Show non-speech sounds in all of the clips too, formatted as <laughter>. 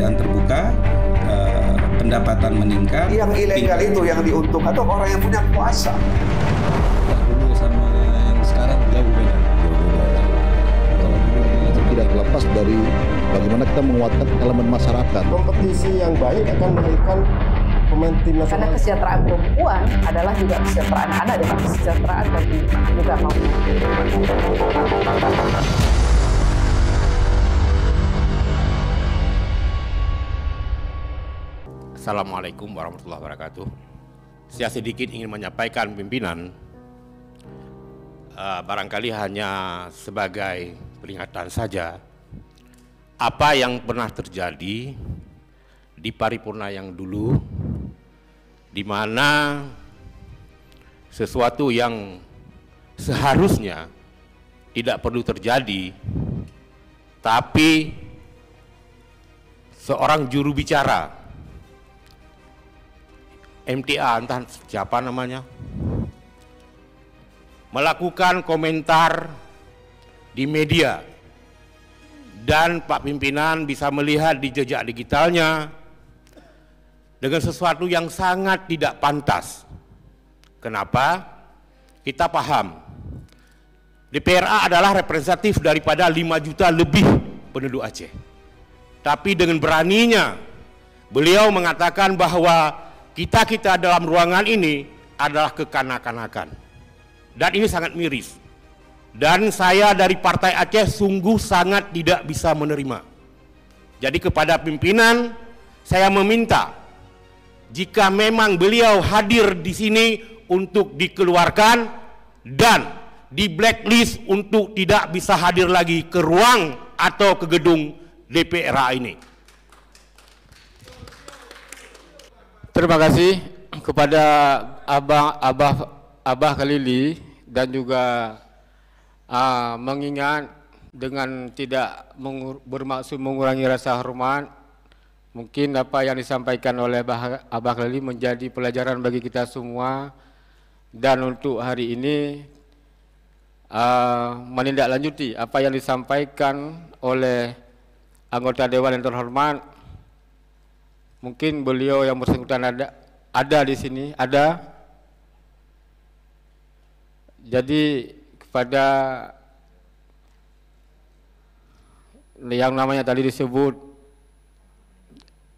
pekerjaan terbuka, eh, pendapatan meningkat. Yang ilegal itu yang diuntungkan atau orang yang punya kuasa. dulu sama yang sekarang jauh beda. Ya. tidak terlepas dari bagaimana kita menguatkan elemen masyarakat. Kompetisi yang baik akan menaikkan pemain nasional. Karena kesejahteraan perempuan adalah juga kesejahteraan anak dan kesejahteraan bagi juga kaum. Assalamualaikum warahmatullahi wabarakatuh. Saya sedikit ingin menyampaikan pimpinan uh, barangkali hanya sebagai peringatan saja apa yang pernah terjadi di paripurna yang dulu di mana sesuatu yang seharusnya tidak perlu terjadi tapi seorang juru bicara MTA entah siapa namanya melakukan komentar di media dan Pak pimpinan bisa melihat di jejak digitalnya dengan sesuatu yang sangat tidak pantas. Kenapa? Kita paham. DPRA adalah representatif daripada 5 juta lebih penduduk Aceh. Tapi dengan beraninya beliau mengatakan bahwa kita-kita dalam ruangan ini adalah kekanak-kanakan. Dan ini sangat miris. Dan saya dari Partai Aceh sungguh sangat tidak bisa menerima. Jadi kepada pimpinan, saya meminta jika memang beliau hadir di sini untuk dikeluarkan dan di blacklist untuk tidak bisa hadir lagi ke ruang atau ke gedung DPRA ini. Terima kasih kepada Abah Abah Abah Kalili dan juga uh, mengingat dengan tidak mengur, bermaksud mengurangi rasa hormat mungkin apa yang disampaikan oleh Abah, Abah Kalili menjadi pelajaran bagi kita semua dan untuk hari ini uh, menindaklanjuti apa yang disampaikan oleh anggota dewan yang terhormat Mungkin beliau yang bersangkutan ada ada di sini, ada. Jadi kepada yang namanya tadi disebut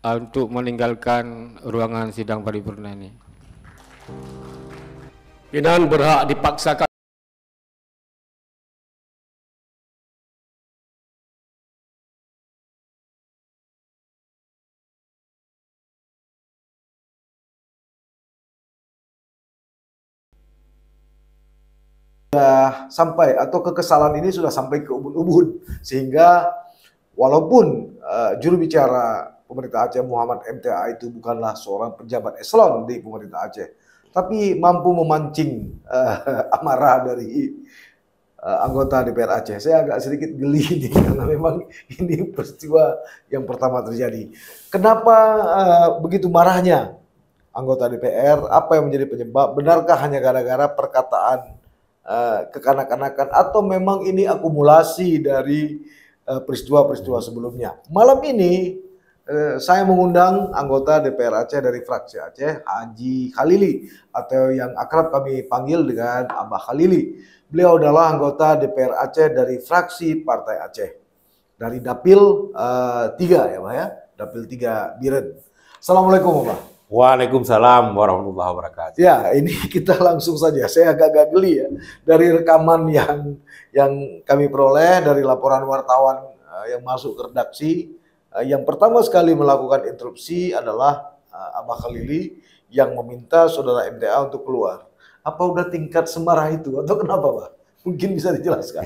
uh, untuk meninggalkan ruangan sidang paripurna ini. Pindahan berhak dipaksakan sudah sampai atau kekesalan ini sudah sampai ke ubun-ubun sehingga walaupun uh, juru bicara pemerintah Aceh Muhammad MTA itu bukanlah seorang pejabat eselon di pemerintah Aceh tapi mampu memancing uh, <laughs> amarah dari uh, anggota DPR Aceh. Saya agak sedikit geli <laughs> ini karena memang ini peristiwa yang pertama terjadi. Kenapa uh, begitu marahnya anggota DPR? Apa yang menjadi penyebab? Benarkah hanya gara-gara perkataan uh, kekanak-kanakan atau memang ini akumulasi dari eh, peristiwa-peristiwa uh, sebelumnya. Malam ini uh, saya mengundang anggota DPR Aceh dari fraksi Aceh Haji Khalili atau yang akrab kami panggil dengan Abah Khalili. Beliau adalah anggota DPR Aceh dari fraksi Partai Aceh dari Dapil uh, 3 ya Pak ya, Dapil 3 Biren. Assalamualaikum Pak. Waalaikumsalam warahmatullahi wabarakatuh. Ya, ini <laughs> kita langsung saja. Saya agak-agak geli ya dari rekaman yang yang kami peroleh dari laporan wartawan uh, yang masuk ke redaksi. Uh, yang pertama sekali melakukan interupsi adalah uh, Abah Khalili yang meminta saudara Mda untuk keluar. Apa udah tingkat semarah itu atau <laughs> kenapa, Pak? Mungkin bisa dijelaskan.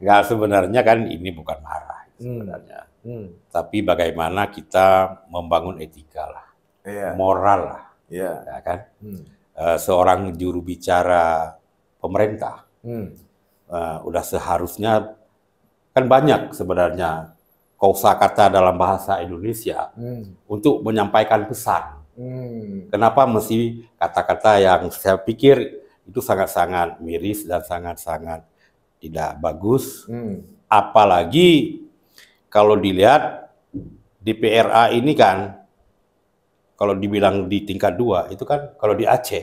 Enggak <laughs> sebenarnya kan ini bukan marah hmm. sebenarnya. Hmm. Hmm. Tapi bagaimana kita membangun etika lah yeah. moral lah, yeah. ya kan? Hmm. Uh, seorang juru bicara pemerintah hmm. uh, udah seharusnya kan banyak sebenarnya kosa kata dalam bahasa Indonesia hmm. untuk menyampaikan pesan. Hmm. Kenapa mesti kata-kata yang saya pikir itu sangat-sangat miris dan sangat-sangat tidak bagus. Hmm. Apalagi kalau dilihat DPRA ini kan kalau dibilang di tingkat dua itu kan kalau di Aceh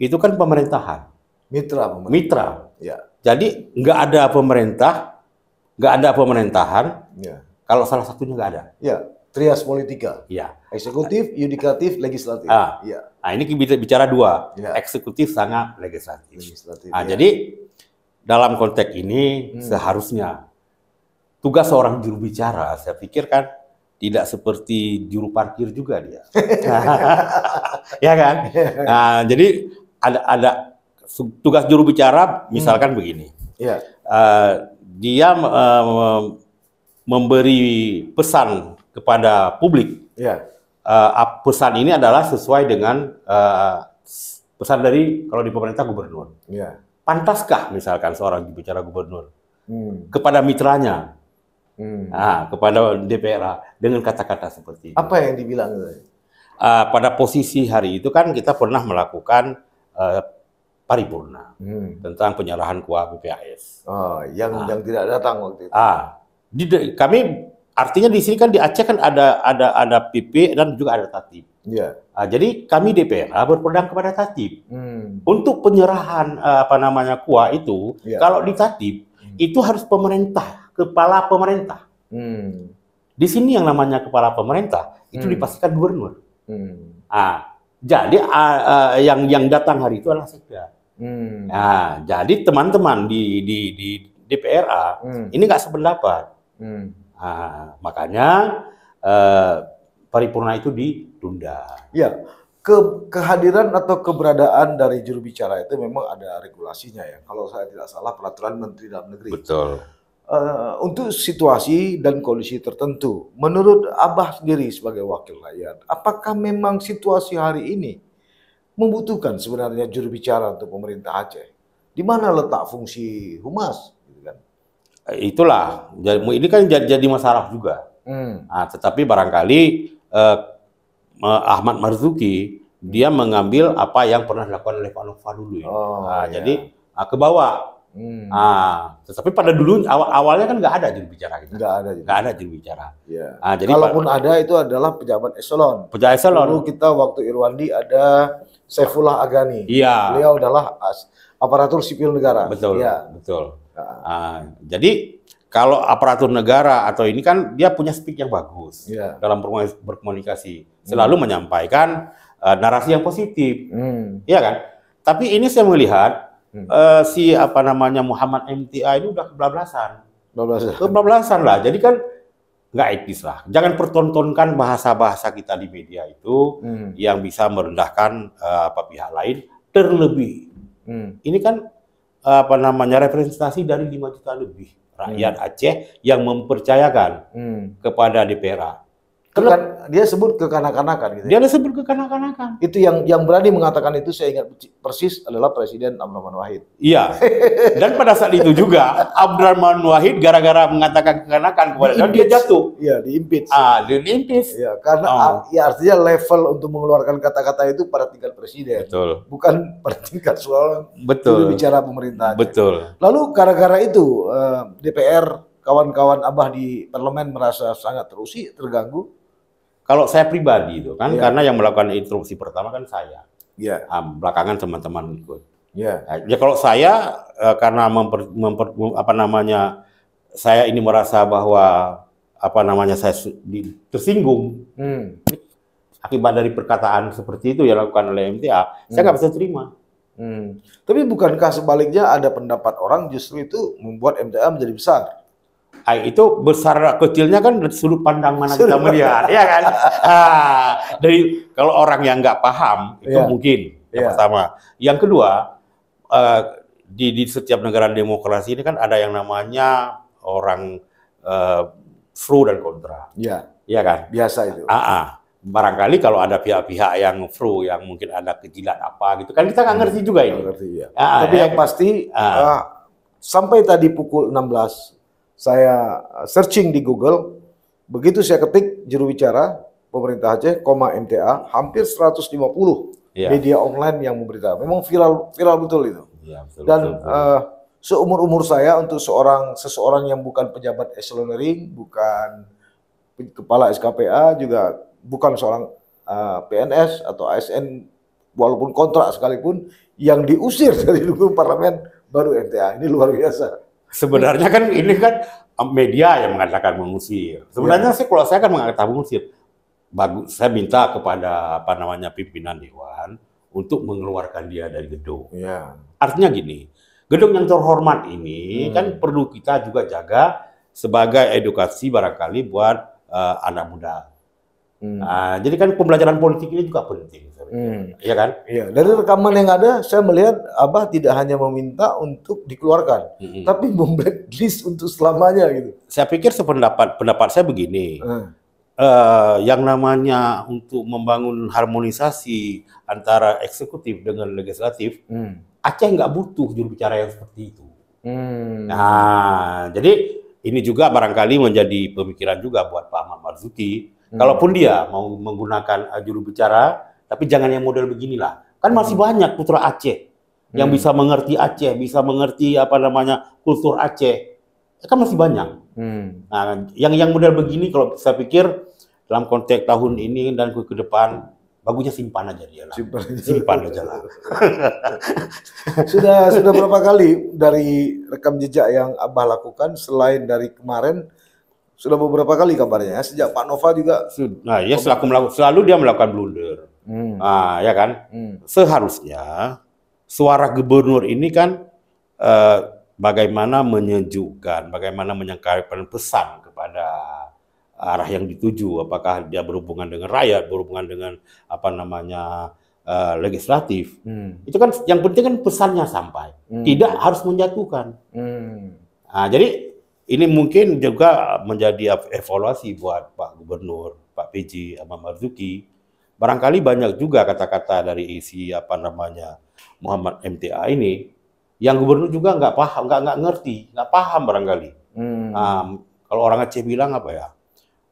itu kan pemerintahan mitra pemerintah. mitra ya. jadi nggak ada pemerintah nggak ada pemerintahan ya. kalau salah satunya nggak ada ya trias politika ya eksekutif yudikatif legislatif ah. ya nah ini kita bicara dua ya. eksekutif sangat legislatif, legislatif nah, ya. jadi dalam konteks ini hmm. seharusnya tugas seorang juru bicara saya pikir kan tidak seperti juru parkir juga dia. <laughs> ya kan? Nah, jadi ada ada tugas juru bicara misalkan hmm. begini. Yeah. Ya. Uh, dia uh, memberi pesan kepada publik. Yeah. Ya. Uh, pesan ini adalah sesuai dengan uh, pesan dari kalau di pemerintah gubernur. Yeah. Pantaskah misalkan seorang bicara gubernur hmm. kepada mitranya hmm. ah, kepada DPR dengan kata-kata seperti itu. Apa yang dibilang? Ah, pada posisi hari itu kan kita pernah melakukan uh, paripurna hmm. tentang penyerahan kuah BPAS. Oh, yang ah. yang tidak datang waktu itu. Ah, di, kami artinya di sini kan di Aceh kan ada ada ada PP dan juga ada tatib. Yeah. Ah, jadi kami DPR berpedang kepada tatib hmm. untuk penyerahan eh, apa namanya kuah itu yeah. kalau di tatib hmm. itu harus pemerintah kepala pemerintah. Hmm. Di sini yang namanya kepala pemerintah itu hmm. dipastikan gubernur. Hmm. Ah, jadi ah, ah, yang yang datang hari itu adalah sekda. Hmm. Ah, jadi teman-teman di di di DPRA hmm. ini nggak sependapat. Hmm. Ah, makanya eh, paripurna itu ditunda. Ya, ke, kehadiran atau keberadaan dari juru bicara itu memang ada regulasinya ya. Kalau saya tidak salah peraturan Menteri Dalam Negeri. Betul. Eh, untuk situasi dan kondisi tertentu. Menurut Abah sendiri sebagai wakil rakyat, apakah memang situasi hari ini membutuhkan sebenarnya juru bicara untuk pemerintah Aceh? Di mana letak fungsi humas? Gitu kan? eh, itulah, ini kan jadi, jadi masalah juga. Hmm. Nah, tetapi barangkali eh, eh Ahmad Marzuki dia mengambil apa yang pernah dilakukan oleh Pak Nova dulu ya. Oh, nah, iya. Jadi ah, ke bawah Hmm. Ah, tetapi pada dulu awal awalnya kan nggak ada juru bicara gitu. Nggak ada. Nggak ada juru bicara. Ya. Ah, jadi kalaupun ada itu adalah pejabat eselon. Pejabat eselon. Dulu kita waktu Irwandi ada Saifullah Agani. Iya. Beliau adalah as, aparatur sipil negara. Betul. Ya. Betul. Ah. ah, jadi kalau aparatur negara atau ini kan dia punya speak yang bagus yeah. dalam berkomunikasi, hmm. selalu hmm. menyampaikan uh, narasi yang positif, hmm. Iya kan? Tapi ini saya melihat hmm. uh, si apa namanya Muhammad MTI ini udah kebelasan. Kebelasan lah. Jadi kan nggak etis lah. Jangan pertontonkan bahasa-bahasa kita di media itu hmm. yang bisa merendahkan uh, apa pihak lain terlebih. Hmm. Ini kan eh, apa namanya representasi dari 5 juta lebih rakyat hmm. Aceh yang mempercayakan hmm. kepada DPRA. Kenapa? Dia sebut kekanak-kanakan gitu. Ya? Dia sebut kekanak-kanakan. Itu yang yang berani mengatakan itu saya ingat persis adalah Presiden Abdurrahman Wahid. Iya. Dan pada saat itu juga Abdurrahman Wahid gara-gara mengatakan kekanakan kanakan kepada di dia jatuh. Iya, di Ah, di Iya, karena oh. ya artinya level untuk mengeluarkan kata-kata itu pada tingkat presiden. Betul. Bukan pada tingkat soal Betul. bicara pemerintah. Betul. Lalu gara-gara itu eh, DPR kawan-kawan Abah di parlemen merasa sangat terusik, terganggu kalau saya pribadi itu kan, yeah. karena yang melakukan instruksi pertama kan saya. Yeah. Um, belakangan teman-teman ikut. Yeah. Nah, ya kalau saya eh, karena memper, memper, apa namanya saya ini merasa bahwa apa namanya saya di, tersinggung hmm. akibat dari perkataan seperti itu yang dilakukan oleh MTA, hmm. saya nggak bisa terima. Hmm. Tapi bukankah sebaliknya ada pendapat orang justru itu membuat MTA menjadi besar? itu besar kecilnya kan dari sudut pandang mana kita melihat, ya kan? <laughs> Ah, dari kalau orang yang nggak paham itu yeah. mungkin yang yeah. pertama. Yang kedua uh, di, di setiap negara demokrasi ini kan ada yang namanya orang uh, pro dan kontra. Iya. Yeah. Iya kan? Biasa itu. Ah, ah, barangkali kalau ada pihak-pihak yang pro yang mungkin ada kejilat apa gitu kan kita nggak hmm. ngerti juga ini. Ngerti, ya. Ah, Tapi ya. yang kan? pasti ah. uh, sampai tadi pukul 16 saya uh, searching di Google, begitu saya ketik juru bicara pemerintah Aceh, koma MTA, hampir 150 ya. media online yang memberitahu. Memang viral viral betul itu. Ya, betul, Dan betul, betul. Uh, seumur umur saya untuk seorang seseorang yang bukan pejabat eselon ring, bukan kepala SKPA juga bukan seorang uh, PNS atau ASN walaupun kontrak sekalipun yang diusir <laughs> dari lingkungan parlemen baru MTA ini luar biasa. Sebenarnya kan ini kan media yang mengatakan mengusir. Sebenarnya ya. sih kalau saya kan mengatakan mengusir. Bagus, saya minta kepada apa namanya pimpinan dewan untuk mengeluarkan dia dari gedung. Ya. Artinya gini, gedung yang terhormat ini hmm. kan perlu kita juga jaga sebagai edukasi barangkali buat uh, anak muda. Hmm. Nah, jadi kan pembelajaran politik ini juga penting Hmm. Iya kan? Iya. Dari rekaman yang ada, saya melihat Abah tidak hanya meminta untuk dikeluarkan, hmm. tapi memblacklist untuk selamanya gitu. Saya pikir sependapat pendapat saya begini. Hmm. Uh, yang namanya untuk membangun harmonisasi antara eksekutif dengan legislatif, hmm. Aceh nggak butuh juru bicara yang seperti itu. Hmm. Nah, jadi ini juga barangkali menjadi pemikiran juga buat Pak Ahmad Marzuki. Hmm. Kalaupun dia mau menggunakan eh, juru bicara tapi jangan yang model beginilah. Kan hmm. masih hmm. banyak putra Aceh yang hmm. bisa mengerti Aceh, bisa mengerti apa namanya kultur Aceh. Ya kan masih banyak. Hmm. Nah, yang yang model begini kalau saya pikir dalam konteks tahun ini dan ke depan bagusnya simpan aja dia lah. Simpan, simpan aja lah. <laughs> sudah sudah berapa kali dari rekam jejak yang Abah lakukan selain dari kemarin sudah beberapa kali kabarnya ya? sejak Pak Nova juga. Nah, ya selaku melakukan selalu dia melakukan blunder. Hmm. Ah, ya kan? Hmm. Seharusnya suara gubernur ini kan eh, bagaimana menyejukkan, bagaimana menyampaikan pesan kepada arah yang dituju, apakah dia berhubungan dengan rakyat, berhubungan dengan apa namanya uh, legislatif. Hmm. Itu kan yang penting kan pesannya sampai. Hmm. Tidak harus menjatuhkan. Hmm. Nah, jadi ini mungkin juga menjadi evaluasi buat Pak Gubernur, Pak PJ, Pak Marzuki barangkali banyak juga kata-kata dari isi apa namanya Muhammad MTA ini yang gubernur juga nggak paham, nggak nggak ngerti, nggak paham barangkali. Hmm. Um, kalau orang Aceh bilang apa ya?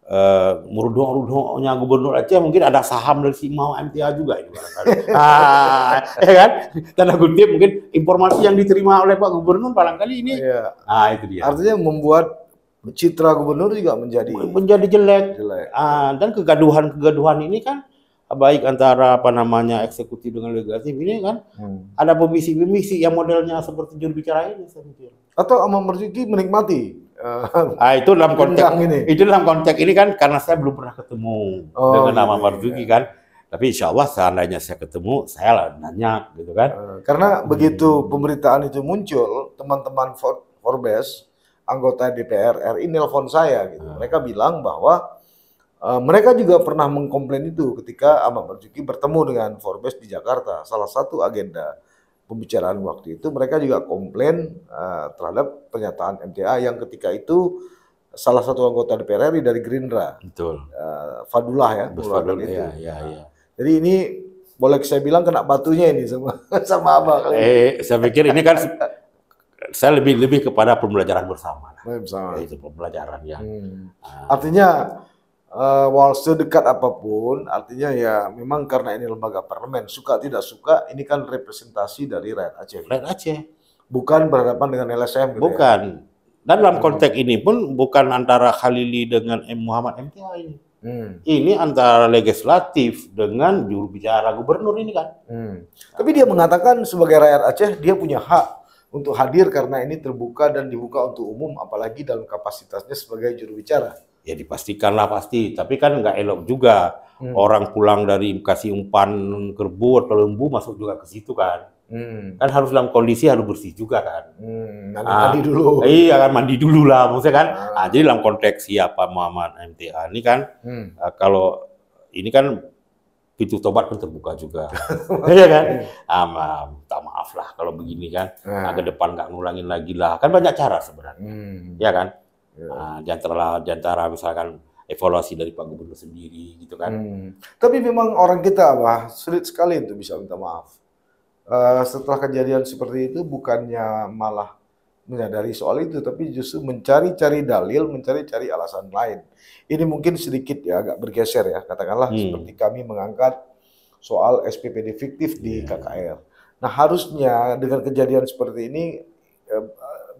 Uh, eh, murdoh-murdohnya gubernur Aceh mungkin ada saham dari si mau MTA juga ini barangkali. <laughs> ah, ya kan? Tanda kutip mungkin informasi yang diterima oleh Pak Gubernur barangkali ini. Iya. Ah, itu dia. Artinya membuat citra gubernur juga menjadi menjadi jelek. jelek. Ah, dan kegaduhan-kegaduhan ini kan baik antara apa namanya eksekutif dengan legislatif ini kan hmm. ada pemisi-pemisi yang modelnya seperti juru bicara ini saya pikir. Atau Om Marzuki menikmati uh, <laughs> ah, itu dalam konteks ini. Itu dalam konteks ini kan karena saya belum pernah ketemu oh, dengan iya, merzuki iya, Marzuki iya. kan. Tapi insya Allah seandainya saya ketemu, saya lah nanya gitu kan. Eh, karena hmm. begitu pemberitaan itu muncul, teman-teman Forbes, anggota DPR RI nelpon saya gitu. Hmm. Mereka bilang bahwa Uh, mereka juga pernah mengkomplain itu ketika Ahmad Marzuki bertemu dengan Forbes di Jakarta. Salah satu agenda pembicaraan waktu itu mereka juga komplain uh, terhadap pernyataan MTA yang ketika itu salah satu anggota DPR RI dari Gerindra. Betul. Uh, Fadullah ya, Fadullah itu. Ya, ya, ya. Jadi ini boleh saya bilang kena batunya ini sama <laughs> sama apa Eh, saya pikir ini kan saya lebih lebih kepada pembelajaran bersama. Bersama. Itu pembelajaran ya. Hmm. Uh, Artinya uh, eh, wal sedekat apapun, artinya ya memang karena ini lembaga parlemen, suka tidak suka, ini kan representasi dari rakyat Aceh. Rakyat Aceh. Bukan berhadapan dengan LSM. Gitu ya. bukan. Ya? Dan dalam hmm. konteks ini pun bukan antara Khalili dengan M. Muhammad MTI. ini. Hmm. Ini antara legislatif dengan juru bicara gubernur ini kan. Hmm. Tapi dia mengatakan sebagai rakyat Aceh dia punya hak untuk hadir karena ini terbuka dan dibuka untuk umum apalagi dalam kapasitasnya sebagai juru bicara ya dipastikanlah pasti tapi kan nggak elok juga hmm. orang pulang dari kasih umpan kerbau atau lembu masuk juga ke situ kan hmm. kan harus dalam kondisi harus bersih juga kan hmm, nah, mandi dulu iya kan mandi dulu lah maksudnya kan nah, jadi dalam konteks siapa Muhammad MTA ini kan hmm. uh, kalau ini kan pintu tobat pun terbuka juga <laughs> iya kan hmm. ah, minta maaf lah kalau begini kan hmm. nah, ke depan nggak ngulangin lagi lah kan banyak cara sebenarnya hmm. ya kan Nah, di antara, misalkan evaluasi dari Pak Gubernur sendiri gitu kan. Hmm. Tapi memang orang kita apa sulit sekali untuk bisa minta maaf. Uh, setelah kejadian seperti itu bukannya malah menyadari soal itu, tapi justru mencari-cari dalil, mencari-cari alasan lain. Ini mungkin sedikit ya agak bergeser ya katakanlah hmm. seperti kami mengangkat soal SPPD fiktif di yeah. KKR. Nah harusnya dengan kejadian seperti ini eh,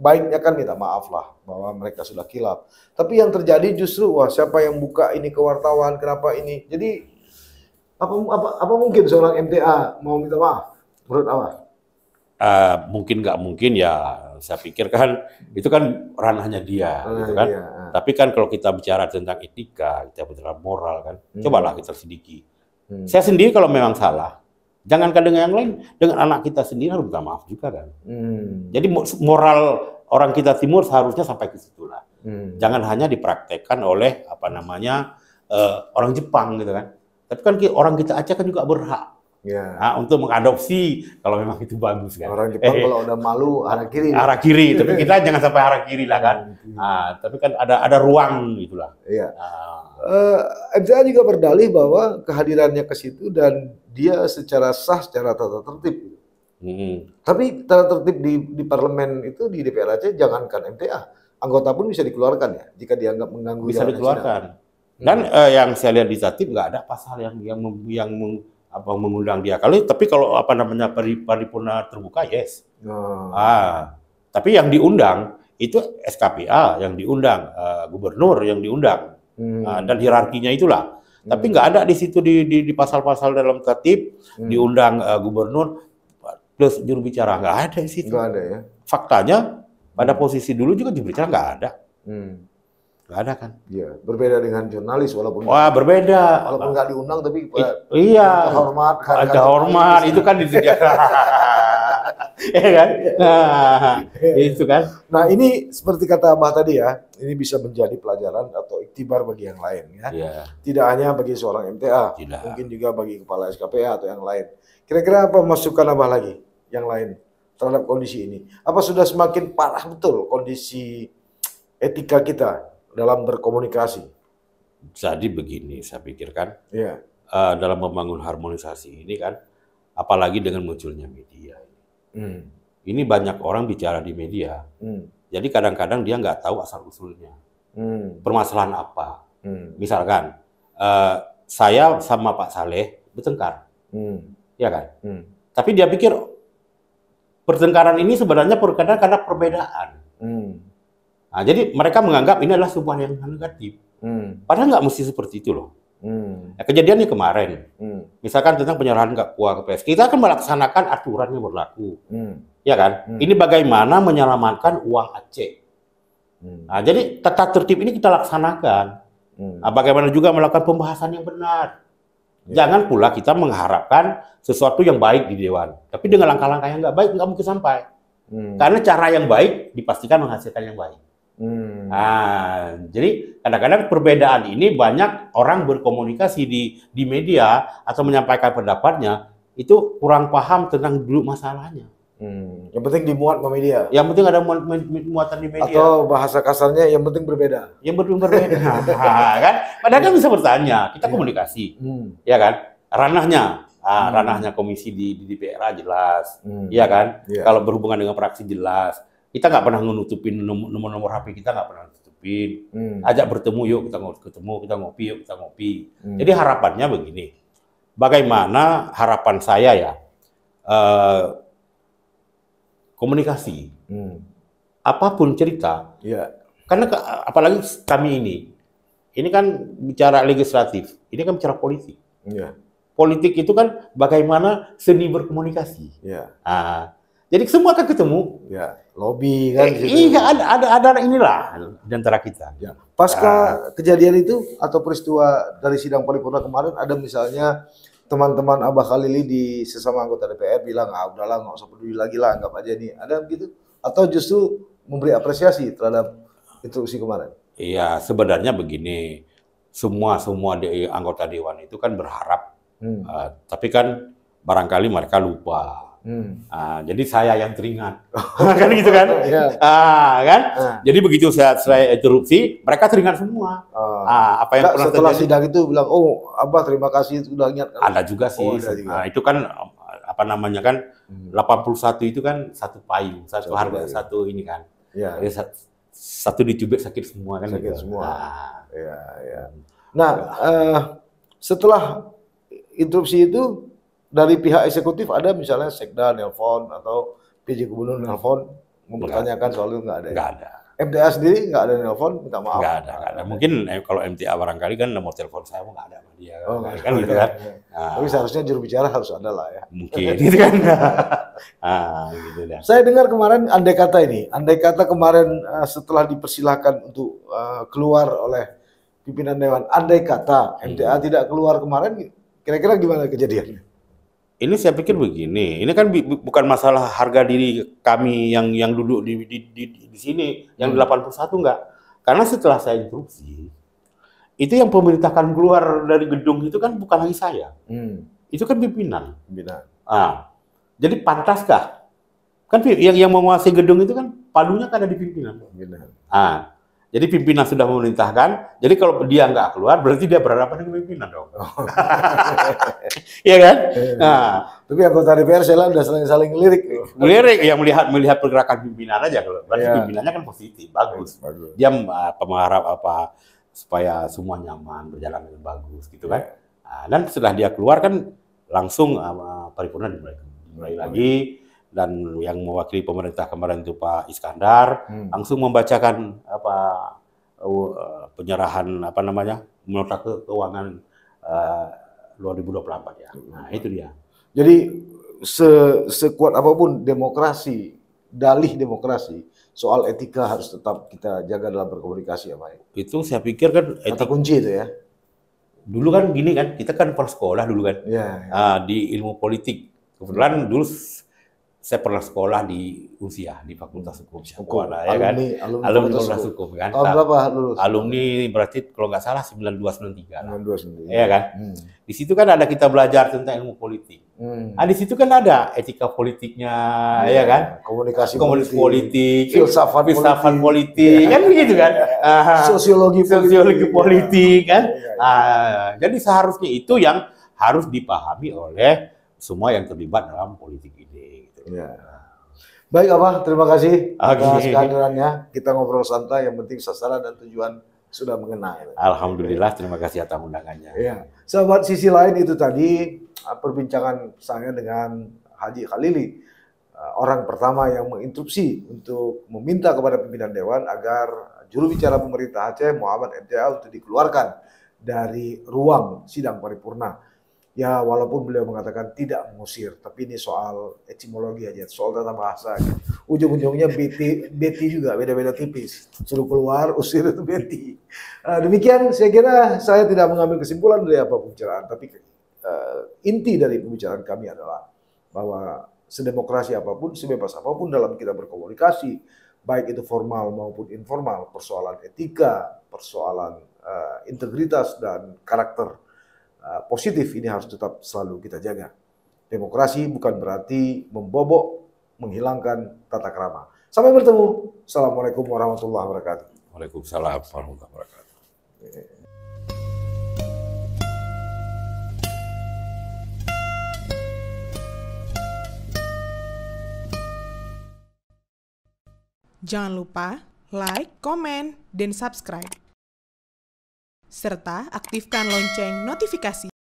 baiknya kan minta maaf lah bahwa mereka sudah kilap. Tapi yang terjadi justru wah siapa yang buka ini ke wartawan, kenapa ini? Jadi apa apa, apa mungkin seorang MTA mau minta maaf menurut awak? Uh, mungkin nggak mungkin ya saya pikir kan itu kan ranahnya dia Ranah gitu kan dia. Ah. tapi kan kalau kita bicara tentang etika kita bicara moral kan hmm. cobalah kita sedikit hmm. saya sendiri kalau memang salah Jangankan dengan yang lain, dengan anak kita sendiri harus minta maaf juga kan. Hmm. Jadi moral orang kita timur seharusnya sampai ke situ lah. Hmm. Jangan hanya dipraktekkan oleh apa namanya uh, orang Jepang gitu kan. Tapi kan orang kita Aceh kan juga berhak Yeah. Iya. Nah, untuk mengadopsi kalau memang itu bagus kan. Orang Jepang eh, kalau udah malu arah kiri. Arah kiri, iya. tapi kita jangan sampai arah kiri lah kan. Nah, tapi kan ada ada ruang itulah. Iya. Nah. Uh, juga berdalih bahwa kehadirannya ke situ dan dia secara sah secara tata tertib. Hmm. Tapi tata tertib di, di parlemen itu di DPR aja jangankan MTA, anggota pun bisa dikeluarkan ya jika dianggap mengganggu. Bisa dikeluarkan. Dan hmm. uh, yang saya lihat di Zatip nggak ada pasal yang yang yang, yang apa mengundang dia kalau tapi kalau apa namanya paripurna terbuka yes hmm. ah tapi yang diundang itu SKPA yang diundang uh, gubernur yang diundang hmm. uh, dan hierarkinya itulah tapi hmm. nggak ada di situ di di, di pasal-pasal dalam tertib hmm. diundang uh, gubernur plus juru bicara nggak ada di situ nggak ada ya faktanya pada posisi dulu juga juru bicara nggak ada hmm. Gak ada kan? Iya, berbeda dengan jurnalis walaupun Wah, berbeda. Walaupun nggak diundang tapi I, iya, hormat, ada hormat iya. itu kan disediakan. <laughs> Iya kan? Nah, itu kan. Nah, ini seperti kata Abah tadi ya, ini bisa menjadi pelajaran atau iktibar bagi yang lain ya. ya. Tidak hanya bagi seorang MTA, Tidak. mungkin juga bagi kepala SKPA atau yang lain. Kira-kira apa masukan Abah lagi yang lain terhadap kondisi ini? Apa sudah semakin parah betul kondisi etika kita dalam berkomunikasi. Jadi begini saya pikirkan yeah. Iya. uh, dalam membangun harmonisasi ini kan, apalagi dengan munculnya media. Hmm. Ini banyak orang bicara di media, hmm. jadi kadang-kadang dia nggak tahu asal usulnya, hmm. permasalahan apa. Hmm. Misalkan uh, saya sama Pak Saleh bertengkar, hmm. ya kan? Hmm. Tapi dia pikir pertengkaran ini sebenarnya karena karena perbedaan. Hmm Nah, jadi mereka menganggap ini adalah sebuah yang negatif. Hmm. Padahal nggak mesti seperti itu loh. Hmm. Nah, kejadiannya kemarin, hmm. misalkan tentang penyerahan Papua ke PSK, kita akan melaksanakan aturan yang berlaku, hmm. ya kan? Hmm. Ini bagaimana menyelamatkan uang Aceh. Hmm. Nah, jadi tata tertib ini kita laksanakan. Hmm. Nah, bagaimana juga melakukan pembahasan yang benar. Ya. Jangan pula kita mengharapkan sesuatu yang baik di Dewan, tapi dengan langkah-langkah yang nggak baik nggak mungkin sampai. Hmm. Karena cara yang baik dipastikan menghasilkan yang baik. Hmm. Nah, jadi kadang-kadang perbedaan ini banyak orang berkomunikasi di di media atau menyampaikan pendapatnya itu kurang paham tentang dulu masalahnya. Hmm. Yang penting dimuat ke media. Yang penting ada mu mu muatan di media. Atau bahasa kasarnya yang penting berbeda. Yang penting berbeda, <laughs> ah, kan? Padahal kan bisa bertanya, kita iya. komunikasi, hmm. ya kan? Ranahnya, ah, hmm. ranahnya komisi di, di DPR jelas, hmm. ya kan? Yeah. Kalau berhubungan dengan praksi jelas kita nggak pernah nutupin nomor-nomor HP kita nggak pernah nutupin. Hmm. Ajak bertemu yuk kita ketemu, kita ngopi yuk kita ngopi. Hmm. Jadi harapannya begini. Bagaimana harapan saya ya? Uh, komunikasi. Hmm. Apapun cerita. Yeah. Karena ke, apalagi kami ini ini kan bicara legislatif, ini kan bicara politik. Yeah. Politik itu kan bagaimana seni berkomunikasi. Yeah. Ya. Nah, jadi semua akan ketemu. Ya, lobby kan. Eh, gitu. Iya, ada, ada, ada inilah di antara kita. Ya. Pasca nah. kejadian itu atau peristiwa dari sidang paripurna kemarin ada misalnya teman-teman Abah Khalili di sesama anggota DPR bilang ah udahlah nggak usah peduli lagi lah anggap aja nih ada begitu atau justru memberi apresiasi terhadap instruksi kemarin? Iya sebenarnya begini semua semua di, anggota dewan itu kan berharap hmm. uh, tapi kan barangkali mereka lupa Hmm. Uh, jadi saya yang teringat, <laughs> kan gitu kan? Yeah. Iya. kan? Uh. Jadi begitu saya, saya interupsi, mereka teringat semua. Uh. Ah, apa yang pernah setelah terjadi. sidang itu bilang, oh, apa? terima kasih sudah ingat. Ada juga sih. Oh, ada juga. Uh, itu kan apa namanya kan hmm. 81 itu kan satu payung, satu, harga, ya. satu ini kan. Yeah. Jadi, satu dicubit sakit semua kan? Sakit gitu. semua. Iya, iya. Nah, ya, ya. nah uh, setelah interupsi itu dari pihak eksekutif ada misalnya sekda nelpon atau PJ gubernur nelpon mempertanyakan soal itu nggak ada. Ya? Nggak ada. MTA sendiri nggak ada nelpon minta maaf. Nggak ada, nggak ada. Mungkin eh, kalau MTA barangkali kan nomor telepon saya nggak ada sama dia. Oh, kan, kan gitu kan. Iya, iya. Nah, Tapi seharusnya juru bicara harus ada lah ya. Mungkin <laughs> gitu kan. ah, gitu dah. Saya dengar kemarin andai kata ini, andai kata kemarin uh, setelah dipersilahkan untuk uh, keluar oleh pimpinan dewan, andai kata MTA hmm. tidak keluar kemarin, kira-kira gimana kejadiannya? ini saya pikir begini, ini kan bukan masalah harga diri kami yang yang duduk di di, di, di sini yang hmm. 81 enggak. Karena setelah saya instruksi, itu yang pemerintahkan keluar dari gedung itu kan bukan lagi saya. Hmm. Itu kan pimpinan. Pimpinan. Ah. Jadi pantaskah? Kan yang yang menguasai gedung itu kan palunya kan ada di pimpinan. Pimpinan. Ah. Jadi pimpinan sudah memerintahkan. Jadi kalau dia nggak keluar, berarti dia berhadapan dengan pimpinan dong. <laughs> Iya kan? Eh, nah, tapi anggota DPR saya udah saling saling lirik. Lirik yang melihat melihat pergerakan pimpinan aja kalau. Berarti ya. pimpinannya kan positif, bagus. bagus. Dia apa ah, mengharap apa supaya semua nyaman berjalan dengan bagus gitu kan. Ya. Nah, dan setelah dia keluar kan langsung uh, paripurna dimulai, dimulai lagi dan yang mewakili pemerintah kemarin itu Pak Iskandar hmm. langsung membacakan apa uh, penyerahan apa namanya nota ke keuangan uh, 2024 ya. Nah, itu dia. Jadi se sekuat apapun demokrasi, dalih demokrasi, soal etika harus tetap kita jaga dalam berkomunikasi ya, Pak. Itu saya pikir kan etika kunci itu ya. Dulu kan gini kan, kita kan sekolah dulu kan. Ya, ya. Uh, di ilmu politik. Kebetulan dulu saya pernah sekolah di usia di Fakultas Hukum Syahwana ya kan. Alumni, alumni Fakultas Hukum kan. Tahun nah, berapa lulus? Alumni berarti kalau nggak salah sembilan dua sembilan tiga, Iya kan? Hmm. Di situ kan ada kita belajar tentang ilmu politik. Hmm. Nah, di situ kan ada etika politiknya hmm. ya kan? Komunikasi, Komunikasi politik, politik, filsafat, filsafat politik, politik ya. kan begitu kan? <laughs> sosiologi politik, sosiologi iya. politik kan. Ya, Nah, jadi seharusnya itu yang harus dipahami oleh semua yang terlibat dalam politik ini. Gitu. Ya. Baik Abah, terima kasih okay. atas kehadirannya. Kita ngobrol santai, yang penting sasaran dan tujuan sudah mengenal. Alhamdulillah, terima kasih atas undangannya. Ya. Sahabat sisi lain itu tadi ah, perbincangan saya dengan Haji Khalili, ah, orang pertama yang menginstruksi untuk meminta kepada pimpinan Dewan agar juru bicara pemerintah Aceh Muhammad MTA untuk dikeluarkan dari ruang sidang paripurna ya walaupun beliau mengatakan tidak mengusir, tapi ini soal etimologi aja, soal tata bahasa. Ujung-ujungnya beti, beti juga beda-beda tipis. Suruh keluar, usir itu beti. Eh, demikian saya kira saya tidak mengambil kesimpulan dari apa pembicaraan, tapi eh, inti dari pembicaraan kami adalah bahwa sedemokrasi apapun, sebebas apapun dalam kita berkomunikasi, baik itu formal maupun informal, persoalan etika, persoalan uh, integritas dan karakter Ah, positif ini harus tetap selalu kita jaga. Demokrasi bukan berarti membobok, menghilangkan tata krama. Sampai bertemu. Assalamualaikum warahmatullahi wabarakatuh. Waalaikumsalam warahmatullahi wabarakatuh. Jangan lupa like, comment, dan subscribe serta aktifkan lonceng notifikasi